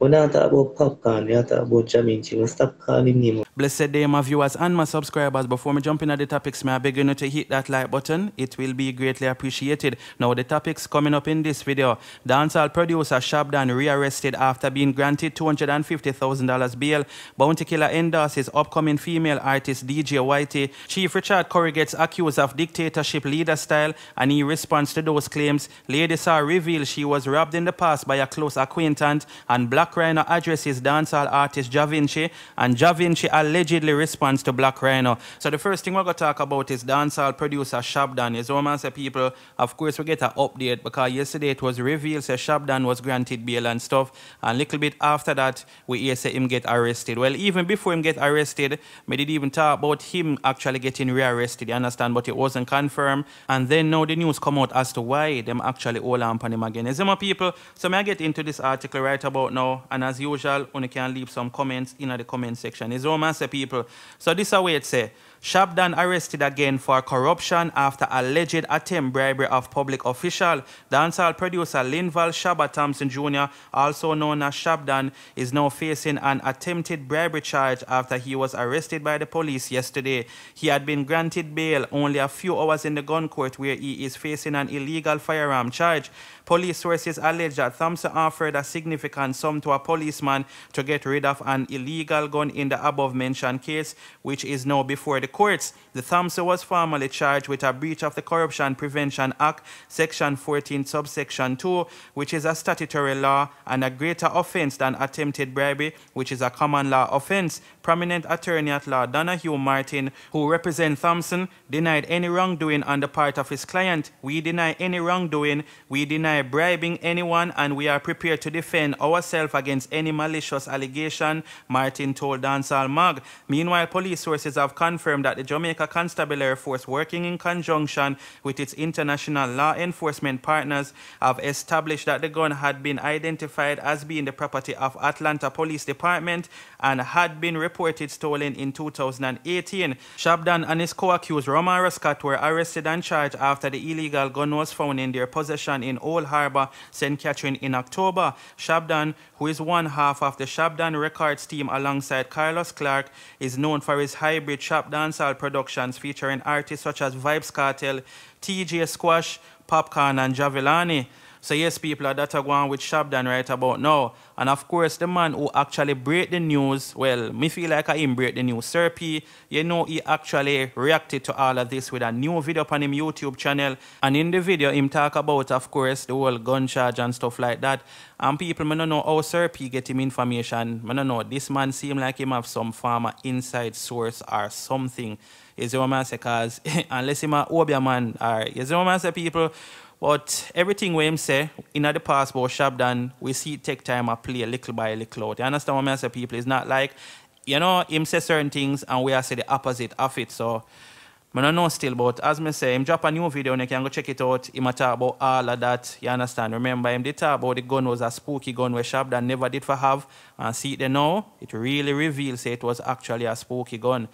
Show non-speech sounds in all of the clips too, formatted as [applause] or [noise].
Blessed day, my viewers and my subscribers. Before me jumping at the topics, may I beg you to hit that like button. It will be greatly appreciated. Now, the topics coming up in this video. Dancehall producer Shabdan rearrested after being granted $250,000 bail. Bounty Killer endorses upcoming female artist DJ Whitey. Chief Richard Corey gets accused of dictatorship leader style and he responds to those claims. Lady Saw revealed she was robbed in the past by a close acquaintance and black Black Rhino addresses dancehall artist Javinci, and Javinci allegedly responds to Black Rhino. So the first thing we're going to talk about is dancehall producer Shabdan. His romance people, of course, we get an update because yesterday it was revealed that Shabdan was granted bail and stuff. And a little bit after that, we hear say him get arrested. Well, even before him get arrested, we did even talk about him actually getting rearrested, you understand, but it wasn't confirmed. And then now the news come out as to why them actually all on him again. Is my people? So may I get into this article right about now? And as usual, you can leave some comments in the comment section. It's romance, people. So this is what it say. Shabdan arrested again for corruption after alleged attempt bribery of public official. Dancehall producer Linval Shabba Thompson Jr., also known as Shabdan, is now facing an attempted bribery charge after he was arrested by the police yesterday. He had been granted bail only a few hours in the gun court where he is facing an illegal firearm charge. Police sources allege that Thompson offered a significant sum to a policeman to get rid of an illegal gun in the above mentioned case, which is now before the courts, the Thompson was formally charged with a breach of the Corruption Prevention Act, Section 14, Subsection 2, which is a statutory law and a greater offense than attempted bribery, which is a common law offense. Prominent attorney at law Donahue Martin, who represents Thompson, denied any wrongdoing on the part of his client. We deny any wrongdoing, we deny bribing anyone, and we are prepared to defend ourselves against any malicious allegation, Martin told Dancehall Mag. Meanwhile, police sources have confirmed confirmed that the Jamaica Constabulary Force, working in conjunction with its international law enforcement partners, have established that the gun had been identified as being the property of Atlanta Police Department and had been reported stolen in 2018. Shabdan and his co-accused Romara Scott were arrested and charged after the illegal gun was found in their possession in Old Harbor, St. Catherine in October. Shabdan, who is one half of the Shabdan Records team alongside Carlos Clark, is known for his hybrid Shabdan dancehall productions featuring artists such as Vibes Cartel, TJ Squash, Popcorn, and Javelani. So yes, people, are that are going with Shabdan right about now. And of course, the man who actually break the news, well, me feel like I him break the news. Serpi, you know, he actually reacted to all of this with a new video on him YouTube channel. And in the video, him talk about, of course, the whole gun charge and stuff like that. And people, me not know how Serpi get him information. Me not know. This man seem like him have some farmer inside source or something. Is see what I'm Because [laughs] unless him a Obia man, or is see what i people? But everything we him say, in the past what shop done, we see it take time and play little by little out. You understand what I say, people? It's not like, you know, him say certain things and we are say the opposite of it. So I don't know still, but as me say, him drop a new video and you can go check it out. Him talk about all of that. You understand? Remember, him did talk about the gun was a spooky gun where Shabdan never did for have. And see it there now, it really reveals it was actually a spooky gun.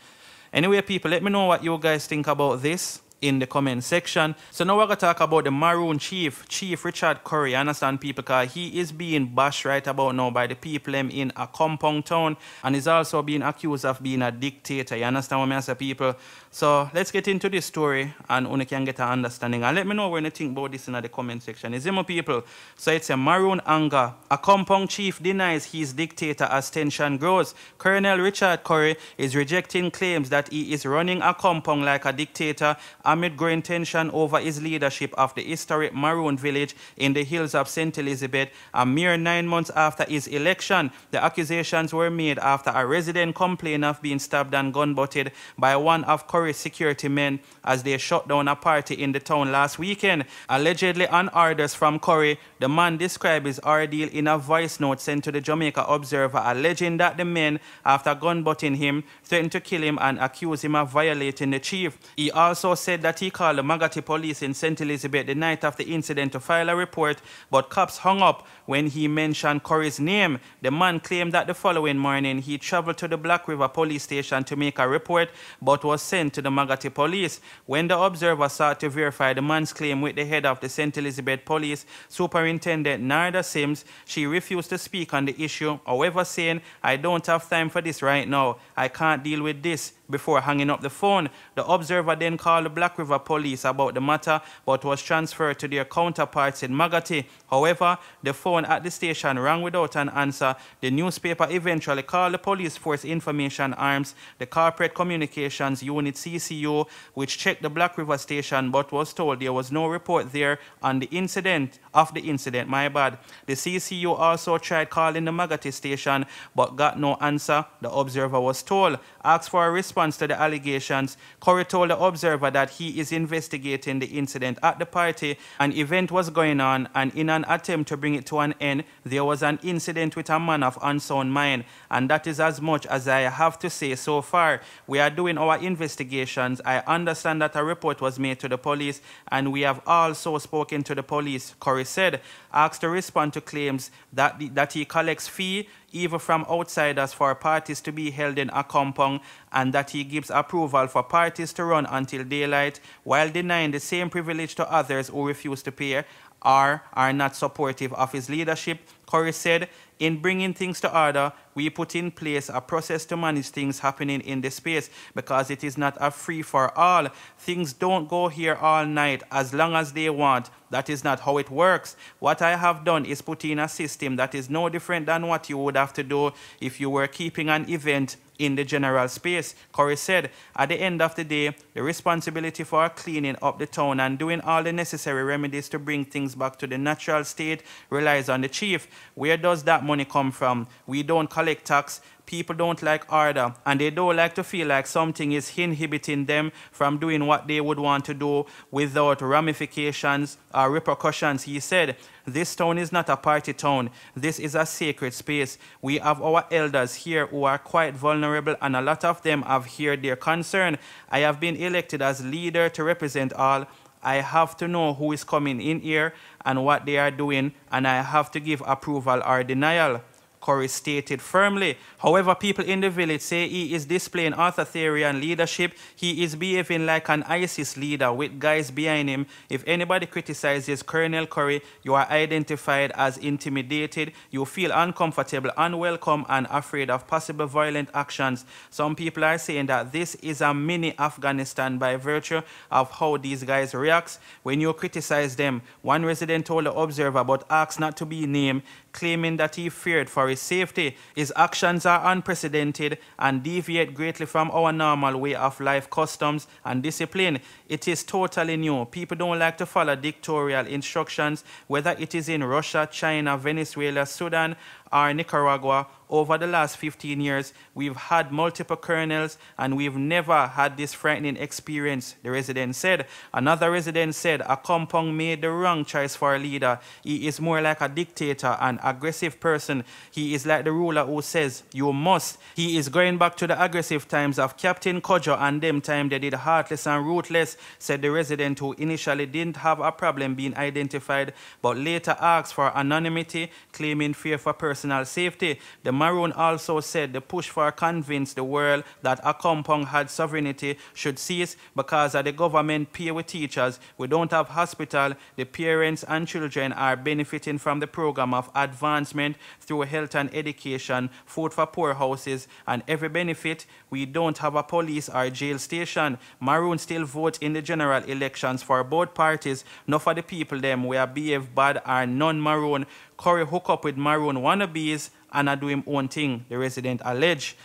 Anyway, people, let me know what you guys think about this in the comment section. So now we're going to talk about the Maroon Chief, Chief Richard Curry. I understand people because he is being bashed right about now by the people in a compound town and is also being accused of being a dictator. You understand what I mean, say, people? So let's get into this story and only can get an understanding. And let me know what you think about this in the comment section. Is it my people? So it's a Maroon anger. A compound chief denies he is dictator as tension grows. Colonel Richard Curry is rejecting claims that he is running a compound like a dictator amid growing tension over his leadership of the historic Maroon Village in the hills of St. Elizabeth. A mere nine months after his election, the accusations were made after a resident complained of being stabbed and gunbutted by one of Curry's security men as they shut down a party in the town last weekend. Allegedly on orders from Curry, the man described his ordeal in a voice note sent to the Jamaica Observer alleging that the men, after gunbutting him, threatened to kill him and accuse him of violating the chief. He also said said that he called the Magati police in St. Elizabeth the night of the incident to file a report, but cops hung up when he mentioned Corey's name. The man claimed that the following morning he traveled to the Black River police station to make a report, but was sent to the Magati police. When the observer sought to verify the man's claim with the head of the St. Elizabeth police, Superintendent Narda Sims, she refused to speak on the issue, however saying, I don't have time for this right now. I can't deal with this before hanging up the phone. The observer then called the Black River police about the matter but was transferred to their counterparts in Magati. However, the phone at the station rang without an answer. The newspaper eventually called the police force information arms, the corporate communications unit CCU, which checked the Black River station but was told there was no report there on the incident of the incident. My bad. The CCU also tried calling the Magati station but got no answer. The observer was told. Asked for a response response to the allegations, Curry told the Observer that he is investigating the incident at the party. An event was going on, and in an attempt to bring it to an end, there was an incident with a man of unsound mind. And that is as much as I have to say so far. We are doing our investigations. I understand that a report was made to the police, and we have also spoken to the police, Curry said asked to respond to claims that, the, that he collects fee even from outsiders for parties to be held in a compound and that he gives approval for parties to run until daylight while denying the same privilege to others who refuse to pay or are not supportive of his leadership Corey said, in bringing things to order, we put in place a process to manage things happening in the space because it is not a free for all. Things don't go here all night as long as they want. That is not how it works. What I have done is put in a system that is no different than what you would have to do if you were keeping an event in the general space. Corey said, at the end of the day, the responsibility for cleaning up the town and doing all the necessary remedies to bring things back to the natural state relies on the chief. Where does that money come from? We don't collect tax. People don't like order and they don't like to feel like something is inhibiting them from doing what they would want to do without ramifications or repercussions. He said, This town is not a party town. This is a sacred space. We have our elders here who are quite vulnerable, and a lot of them have heard their concern. I have been elected as leader to represent all. I have to know who is coming in here and what they are doing, and I have to give approval or denial. Curry stated firmly. However, people in the village say he is displaying authoritarian leadership. He is behaving like an ISIS leader with guys behind him. If anybody criticizes Colonel Curry, you are identified as intimidated. You feel uncomfortable, unwelcome, and afraid of possible violent actions. Some people are saying that this is a mini Afghanistan by virtue of how these guys react when you criticize them. One resident told the observer, but asked not to be named, claiming that he feared for his safety. His actions are unprecedented and deviate greatly from our normal way of life, customs, and discipline. It is totally new. People don't like to follow dictatorial instructions, whether it is in Russia, China, Venezuela, Sudan, are Nicaragua. Over the last 15 years, we've had multiple colonels and we've never had this frightening experience, the resident said. Another resident said, Akampong made the wrong choice for a leader. He is more like a dictator, an aggressive person. He is like the ruler who says, you must. He is going back to the aggressive times of Captain Kojo and them time they did heartless and ruthless, said the resident who initially didn't have a problem being identified, but later asked for anonymity, claiming fear for person personal safety. The Maroon also said the push for convince the world that a compound had sovereignty should cease because the government pay with teachers. We don't have hospital. The parents and children are benefiting from the program of advancement through health and education, food for poor houses, and every benefit. We don't have a police or jail station. Maroon still vote in the general elections for both parties. Not for the people them. We are behave bad are non-Maroon Corey hook up with Maroon wannabes and I do him own thing, the resident alleged.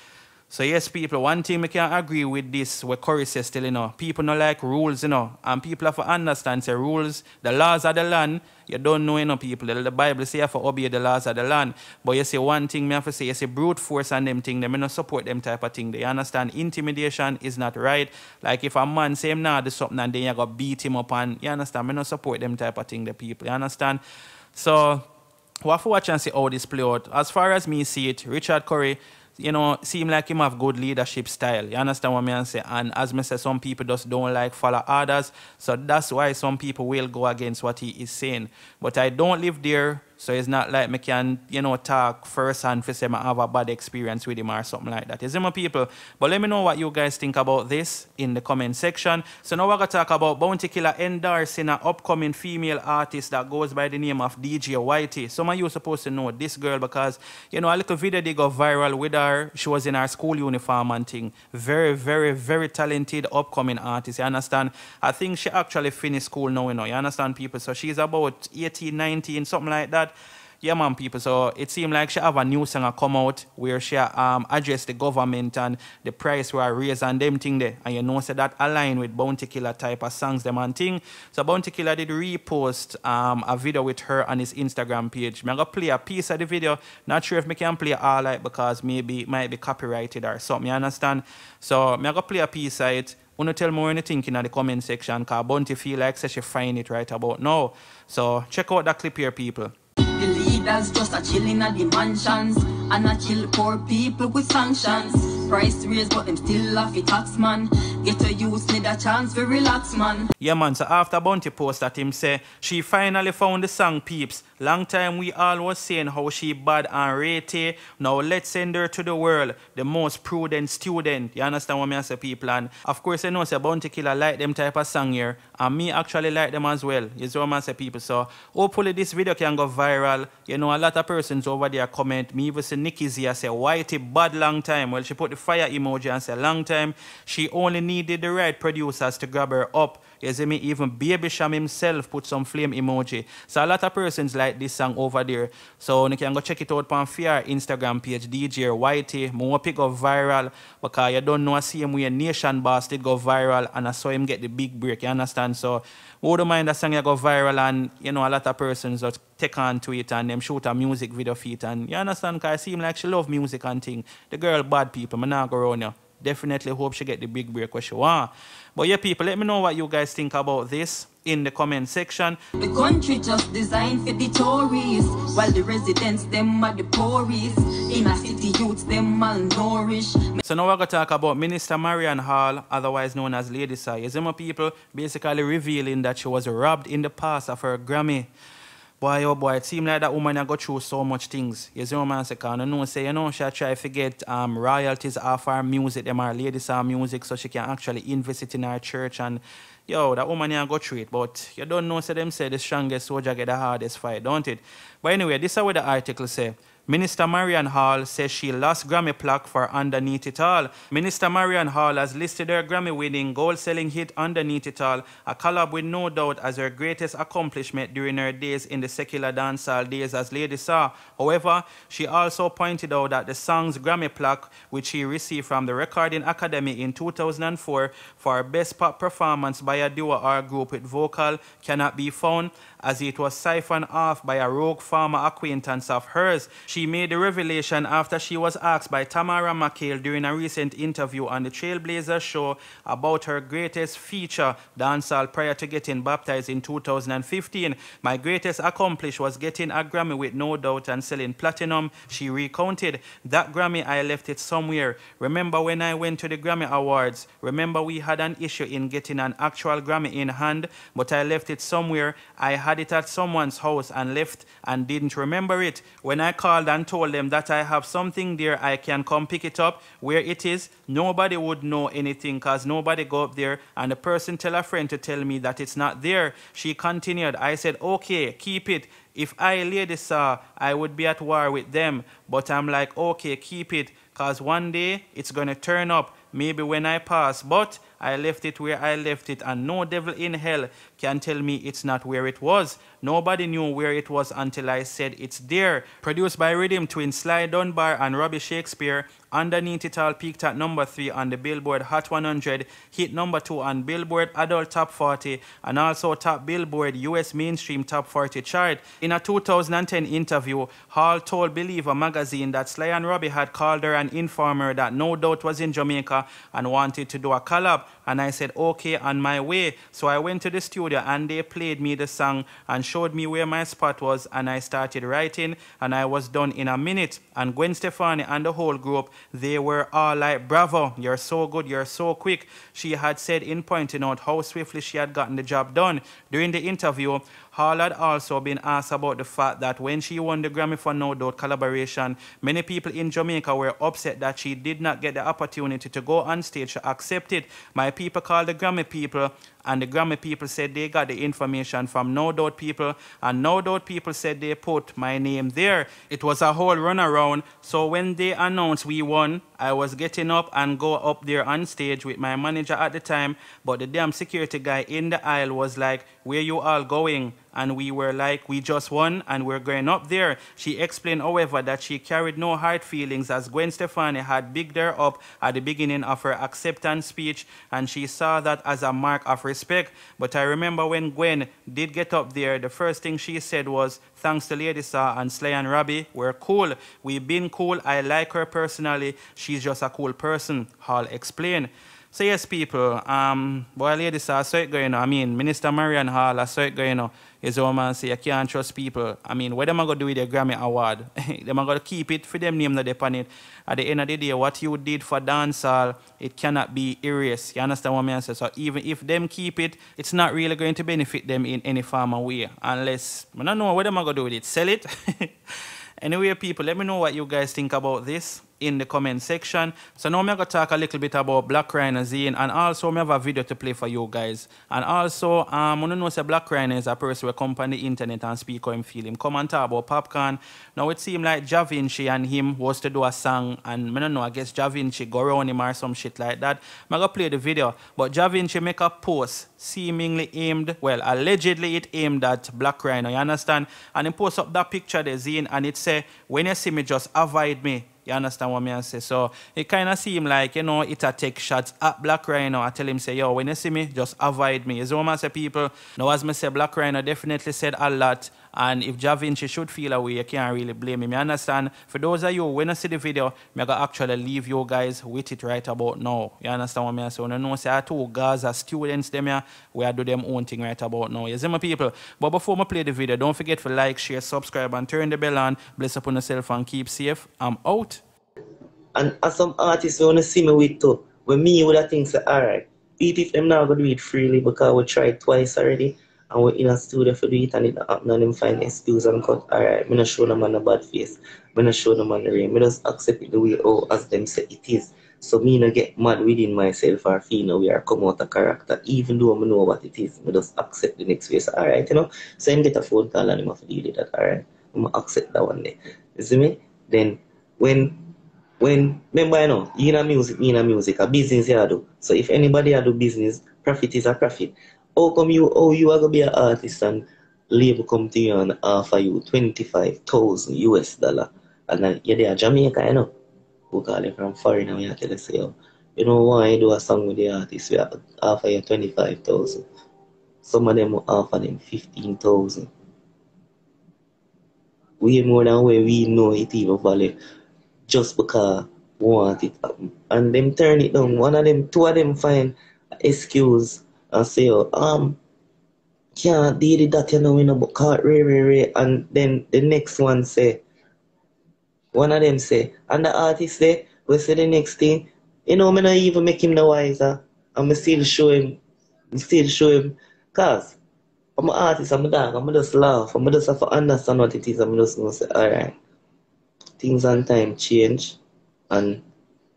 So yes, people, one thing I can agree with this, what Corey says still, you know, people not like rules, you know, and people have to understand, say, rules, the laws of the land, you don't know, you know, people, the, the Bible say you have to obey the laws of the land, but you say one thing, me have to say, you say brute force and them thing, they may not support them type of thing, they understand intimidation is not right, like if a man say him nah, do something, and then you go beat him up, and you understand, me not support them type of thing, the people, you understand, so we have to watch and see how this play out. As far as me see it, Richard Curry, you know, seem like him have good leadership style. You understand what I'm say? And as me say, some people just don't like follow others. So that's why some people will go against what he is saying. But I don't live there so it's not like me can, you know, talk first and for say I have a bad experience with him or something like that. it, my people? But let me know what you guys think about this in the comment section. So now we're going to talk about Bounty Killer endorsing an upcoming female artist that goes by the name of DJ Whitey. Some of you are supposed to know this girl because, you know, a little video they go viral with her. She was in her school uniform and thing. Very, very, very talented upcoming artist. You understand? I think she actually finished school now, you know. You understand, people? So she's about 18, 19, something like that yeah, man, people. So it seemed like she have a new song come out where she um, address the government and the price were raised and them thing there. And you know, so that align with Bounty Killer type of songs, them and thing. So Bounty Killer did repost um, a video with her on his Instagram page. I'm going to play a piece of the video. Not sure if I can play all right because maybe it might be copyrighted or something, you understand? So I'm going to play a piece of it. Wanna tell more anything in the comment section because Bounty feel like she find it right about now. So check out that clip here, people leaders just a chilling at the mansions and a chill poor people with sanctions. Price raise, but them still a fit tax man. Get a use, need a chance for relax man. Yeah man, so after Bounty post that him say, she finally found the song peeps Long time we all was saying how she bad and rated. Now let's send her to the world, the most prudent student. You understand what me say, people? And of course, I know, say Bounty Killer like them type of song here. And me actually like them as well. You see what I say, people? So hopefully this video can go viral. You know, a lot of persons over there comment. Me even see Nikki Z, I say, Whitey bad long time. Well, she put the fire emoji and say, long time. She only needed the right producers to grab her up. You see me? Even Baby Sham himself put some flame emoji. So a lot of persons like like this song over there. So you can go check it out on Fear Instagram page, DJ Whitey. More pick go viral because you don't know see him where Nation Boss did go viral and I saw him get the big break, you understand? So wouldn't mind that song you go viral and you know a lot of persons just take on to it and them shoot a music video for it and you understand because I see him like she love music and thing. The girl bad people, man not go around you definitely hope she get the big break where she want. But yeah, people, let me know what you guys think about this in the comment section. The country just designed for the Tories, while the residents, them are the poorest. In a city, youths, them malnourished. So now we're going to talk about Minister Marian Hall, otherwise known as Lady Sai. Is my people basically revealing that she was robbed in the past of her Grammy. Boy, oh boy, it seems like that woman I got through so much things. You see what man, say, I know, say, you know, she try to get um, royalties off her music, them are ladies her music, so she can actually invest it in her church. And, yo, that woman I got through it. But you don't know, say, them say the strongest soldier get the hardest fight, don't it? But anyway, this is what the article say. Minister Marian Hall says she lost Grammy plaque for Underneath It All. Minister Marian Hall has listed her Grammy winning gold selling hit Underneath It All, a collab with no doubt as her greatest accomplishment during her days in the secular dancehall days as Lady Saw. However, she also pointed out that the song's Grammy plaque, which she received from the Recording Academy in 2004 for Best Pop Performance by a duo or group with vocal, cannot be found as it was siphoned off by a rogue former acquaintance of hers. She made the revelation after she was asked by Tamara McHale during a recent interview on the Trailblazer show about her greatest feature, dancehall, prior to getting baptized in 2015. My greatest accomplishment was getting a Grammy with No Doubt and selling platinum. She recounted, that Grammy, I left it somewhere. Remember when I went to the Grammy Awards? Remember we had an issue in getting an actual Grammy in hand, but I left it somewhere. I had it at someone's house and left and didn't remember it. When I called called and told them that I have something there. I can come pick it up where it is. Nobody would know anything because nobody go up there. And the person tell a friend to tell me that it's not there. She continued. I said, okay, keep it. If I lay this saw, I would be at war with them. But I'm like, okay, keep it because one day it's going to turn up Maybe when I pass, but I left it where I left it, and no devil in hell can tell me it's not where it was. Nobody knew where it was until I said it's there. Produced by Rhythm Twin Sly Dunbar, and Robbie Shakespeare, Underneath It All peaked at number 3 on the Billboard Hot 100, hit number 2 on Billboard Adult Top 40, and also top Billboard US Mainstream Top 40 chart. In a 2010 interview, Hall told Believer magazine that Sly and Robbie had called her an informer that no doubt was in Jamaica and wanted to do a collab. And I said, okay, on my way. So I went to the studio and they played me the song and showed me where my spot was. And I started writing and I was done in a minute. And Gwen Stefani and the whole group, they were all like, bravo, you're so good, you're so quick. She had said in pointing out how swiftly she had gotten the job done. During the interview, Hall had also been asked about the fact that when she won the Grammy for No Doubt collaboration, many people in Jamaica were upset that she did not get the opportunity to go on stage to accept it. My people called the Grammy people and the Grammy people said they got the information from No Doubt people, and No Doubt people said they put my name there. It was a whole runaround, so when they announced we won, I was getting up and go up there on stage with my manager at the time, but the damn security guy in the aisle was like, where you all going? and we were like, we just won and we're going up there. She explained, however, that she carried no hard feelings as Gwen Stefani had bigged her up at the beginning of her acceptance speech and she saw that as a mark of respect. But I remember when Gwen did get up there, the first thing she said was, thanks to Lady Saw and Slay and Robbie, we're cool. We've been cool. I like her personally. She's just a cool person, Hall explained. So yes, people, um, boy this. are so it going on. I mean, Minister Marian Hall are so it going on. His own man say, you can't trust people. I mean, what am I going to do with the Grammy Award? them are going to keep it for them name that they on it. At the end of the day, what you did for dancehall, it cannot be erased. You understand what I saying? So even if them keep it, it's not really going to benefit them in any form or way. Unless, I don't know what am I going to do with it. Sell it? [laughs] anyway, people, let me know what you guys think about this in the comment section. So now I'm going to talk a little bit about Black Rhinozine and also I have a video to play for you guys. And also, um, when to know say Black Rhino is a person who come on the internet and speak how him feel. Him come and talk about popcorn. Now it seemed like Javinci and him was to do a song and I don't know, I guess Javinci go around him or some shit like that. I'm going to play the video. But Javinci make a post seemingly aimed, well, allegedly it aimed at Black Rhino, you understand? And he post up that picture there, Zine, and it say, when you see me, just avoid me. You understand what me I say? So it kind of seem like, you know, it a take shots at Black Rhino. I tell him, say, yo, when you see me, just avoid me. You what I say, people? Now, as me say, Black Rhino definitely said a lot. And if she should feel away, you can't really blame him. You understand? For those of you when I see the video, me gonna actually leave you guys with it right about now. You understand what me I say? When I know, say, I two Gaza students, them here, we do them own thing right about now. You see my people? But before I play the video, don't forget to like, share, subscribe, and turn the bell on. Bless upon yourself and keep safe. I'm out. And as some artists want to see me with too, when me would have think say, alright, beat if them now gonna do it freely because we tried twice already and we're in a studio for do it and it not happen and them find excuse and cut, alright, I'm not show them on a bad face. I'm not show them on the rain. I just accept it the way oh as them say it is. So me not get mad within myself or feel no we are come out of character, even though I know what it is. I just accept the next face. Alright, you know. So I get a phone call and I'm have to deal with that, alright? I'm accept that one day. You see me? Then when when remember you know you know music you know music a business you do so if anybody do business profit is a profit how come you oh you are gonna be an artist and label come to you and offer you 25,000 US dollar and then you're there Jamaica you know who call you from foreign and you tell you say oh, you know why you do a song with the artist we offer you 25,000 some of them will offer them 15,000 way more than where we know it even value just because want it happen. And them turn it down. One of them, two of them find excuse and say, oh, um, can't deal with that, you know, you know, but can't re, re, re. And then the next one say, one of them say, and the artist say, we say the next thing, you know, I'm not even make him no wiser. I'm still show him, I'm still show him, cause I'm an artist, I'm a dog, I'm just laugh, I'm just have to understand what it is, I'm just gonna say, alright things on time change and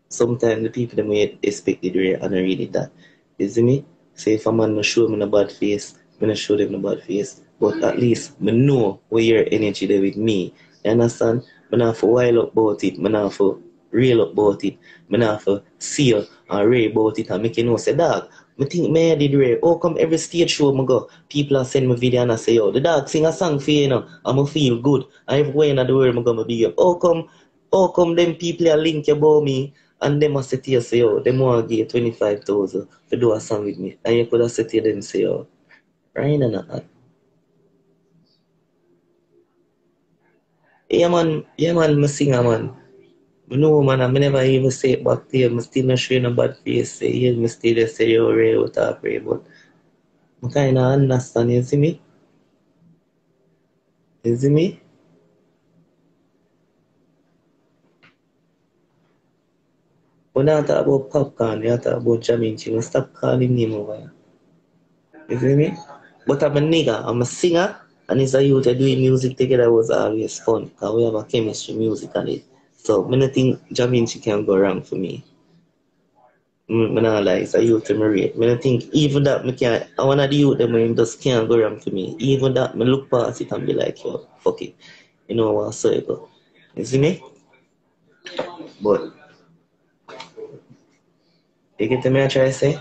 sometimes the people that we expect it are not really that. You see me? Say if a man no show me no bad face, I'm gonna show them no bad face. But at least me know where your energy there with me. You understand? Me not for while up about it, me not for real up about it, me not for see you and ray about it and make you know say dog, I think me I did rare. Oh, come every stage show I go, people are send me video and I say, yo, oh, the dog sing a song for you, you know, and I feel good. I everywhere in the world I go, I be up. Oh, come, oh, come, them people are link about me and them I say here oh, you, say, yo, them want to give 25,000 to do a song with me. And you could have sit here and say, yo, oh, right and that. Yeah, man, yeah, man, I sing, man no man, I never even say back a bad face. Yes, I still just say you're with our pray, but I understand, you see me? You see me? When I talk about popcorn, you talk about Jaminchi, you stop calling him over You see me? But I'm a nigga, I'm a singer, and it's a youth doing music together was always fun, because we have a chemistry, music and it. So, manating Jamin she can't go wrong for me. I'm not like a youth to me rate. I think even that me can't, I want to youth them just can't go wrong for me. Even that I look past it and be like, yo, fuck it. You know what, I'm saying? You see me? But, you get me I try to say?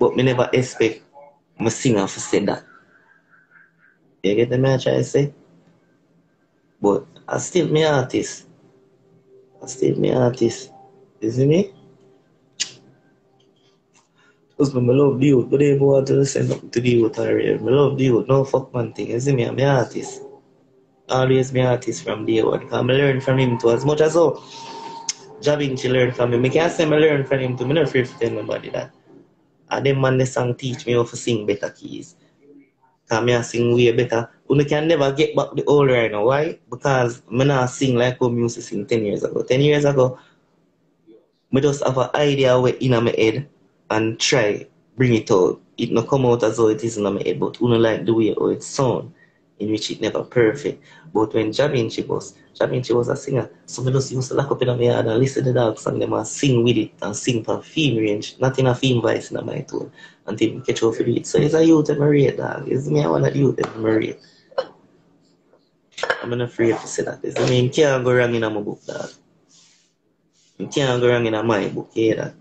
But me never expect my singer to say that. You get me I try to say? But, I still me artist. I still me artist. Is see me? Because me, I love the youth, but they want to send up to the youth area. I love the youth, no fuck man thing. You see me, I'm an artist. Always me artist from day one. Because I learn from him too. As much as so, oh, Javin she learn from him. I can't say I learn from him too. I'm not afraid to tell nobody that. And them man, the song teach me how to sing better keys. Because I sing way better we can never get back the old right now. Why? Because me not sing like how music sing 10 years ago. 10 years ago, me just have an idea where in my head and try bring it out. It not come out as though it is in my head, but una like the way how it sound, in which it never perfect. But when Javin she was, Chibos she was a singer, so me just used to lock up in my head and listen to the dog and them and sing with it and sing for theme range, not in a theme voice in my tone, until catch off with it. So it's a youth that I dog, it's me I want the youth that Maria. I'm not afraid to say that. This. I mean, can't go wrong in my book, dog. You can't go wrong in my book, that?